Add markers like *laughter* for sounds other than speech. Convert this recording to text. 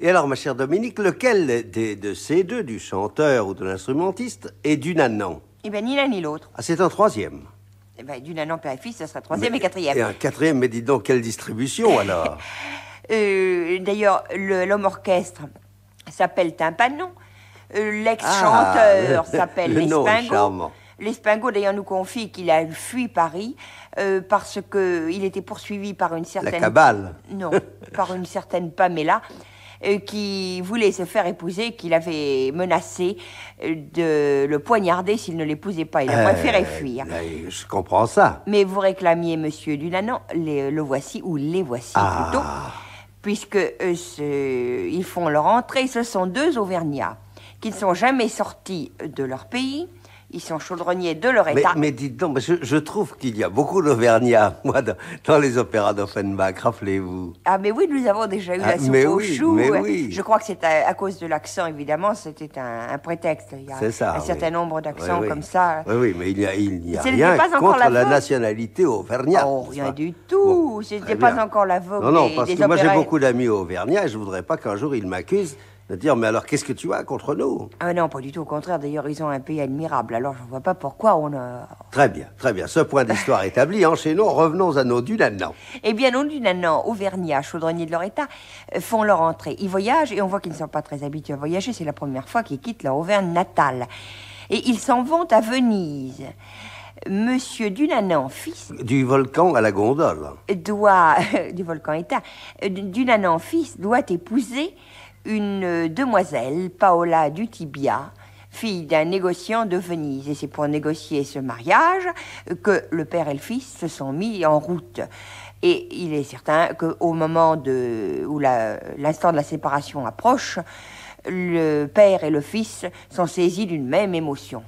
Et alors, ma chère Dominique, lequel des, de ces deux, du chanteur ou de l'instrumentiste, est du nanan Eh bien, ni l'un ni l'autre. Ah, c'est un troisième. Eh bien, du nanan père ça sera troisième et quatrième. Et un quatrième, mais dis donc, quelle distribution *laughs* alors euh, D'ailleurs, l'homme orchestre s'appelle Timpanon, euh, L'ex-chanteur ah, *laughs* s'appelle le, L'Espingo. L'Espingo, d'ailleurs, nous confie qu'il a fui Paris euh, parce qu'il était poursuivi par une certaine... La cabale Non, *laughs* par une certaine Pamela euh, qui voulait se faire épouser, qu'il avait menacé euh, de le poignarder s'il ne l'épousait pas. Il a préféré euh, fuir. Ben, je comprends ça. Mais vous réclamiez Monsieur Dunanan, le voici ou les voici ah. plutôt, puisque ils font leur entrée. Ce sont deux Auvergnats qui ne sont jamais sortis de leur pays ils sont chaudronniers de leur état. Mais, mais dites donc, je, je trouve qu'il y a beaucoup d'Auvergnats, *laughs* moi, dans, les opéras d'Offenbach, rappelez-vous. Ah, mais oui, nous avons déjà eu la ah, soupe aux choux. Mais euh, oui. Je crois que c'est à, cause de l'accent, évidemment, c'était un, prétexte. Il y a ça, un certain nombre d'accents comme ça. Oui, oui, mais il n'y a, il y a rien contre la, nationalité auvergnate. Oh, rien du tout. C'était ce n'était pas encore la vogue. Non, non, parce que moi, j'ai beaucoup d'amis auvergnats et je ne voudrais pas qu'un jour ils m'accusent de dire Mais alors, qu'est-ce que tu as contre nous Ah, non, pas du tout. Au contraire, d'ailleurs, ils ont un pays admirable. Alors, je ne vois pas pourquoi on. A... Très bien, très bien. Ce point d'histoire *laughs* établi, enchaînons, hein, revenons à nos Dunanans. Eh bien, nos Dunanans, Auvergnats, chaudronniers de leur état, font leur entrée. Ils voyagent et on voit qu'ils ne sont pas très habitués à voyager. C'est la première fois qu'ils quittent leur Auvergne natale. Et ils s'en vont à Venise. Monsieur Dunanan, fils. Du volcan à la gondole. Doit. *laughs* du volcan état. Dunanan, fils, doit épouser une demoiselle, Paola Dutibia, fille d'un négociant de Venise. Et c'est pour négocier ce mariage que le père et le fils se sont mis en route. Et il est certain qu'au moment où l'instant de la séparation approche, le père et le fils sont saisis d'une même émotion.